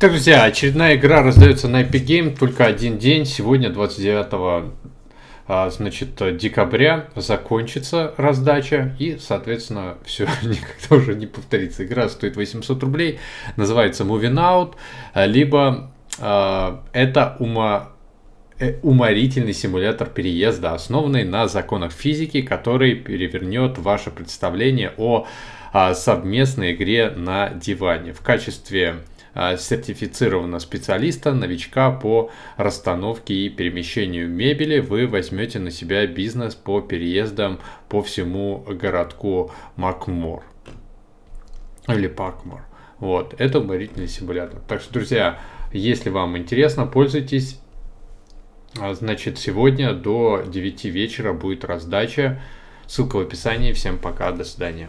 Друзья, очередная игра раздается на Epic Game только один день. Сегодня, 29 а, значит, декабря, закончится раздача. И, соответственно, все никогда уже не повторится. Игра стоит 800 рублей. Называется Moving Out. А, либо а, это ума э, уморительный симулятор переезда, основанный на законах физики, который перевернет ваше представление о совместной игре на диване. В качестве а, сертифицированного специалиста, новичка по расстановке и перемещению мебели, вы возьмете на себя бизнес по переездам по всему городку Макмор или Пакмор. Вот, это уморительный симулятор. Так что, друзья, если вам интересно, пользуйтесь. А, значит, сегодня до 9 вечера будет раздача. Ссылка в описании. Всем пока, до свидания.